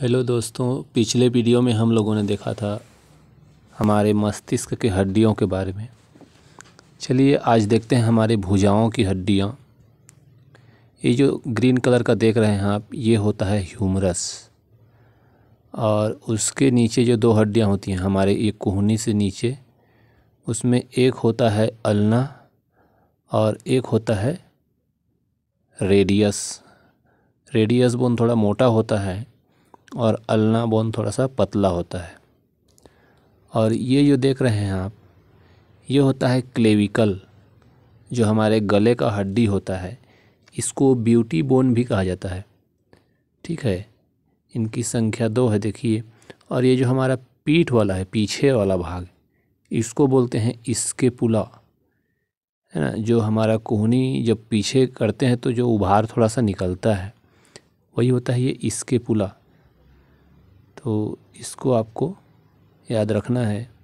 hello दोस्तों पिछले video में हम लोगों ने देखा था हमारे मस्तिष्क के हड्डियों के बारे में चलिए आज देखते हैं हमारे भुजाओं की हड्डियाँ ये जो ग्रीन कलर का देख रहे हैं आप ये होता है ह्यूमरस और उसके नीचे जो दो हड्डियाँ होती हैं हमारे एक कोहनी से नीचे उसमें एक होता है अलना और एक होता है रेडियस रेडियस बोन थोड़ा मोटा होता है और अलना बोन थोड़ा सा पतला होता है और ये जो देख रहे हैं आप ये होता है क्लेविकल जो हमारे गले का हड्डी होता है इसको ब्यूटी बोन भी कहा जाता है ठीक है इनकी संख्या दो है देखिए और ये जो हमारा पीठ वाला है पीछे वाला भाग इसको बोलते हैं इसके पुला है ना जो हमारा कोहनी जब पीछे करते हैं तो जो उभार थोड़ा सा निकलता है वही होता है ये इसके पुला तो इसको आपको याद रखना है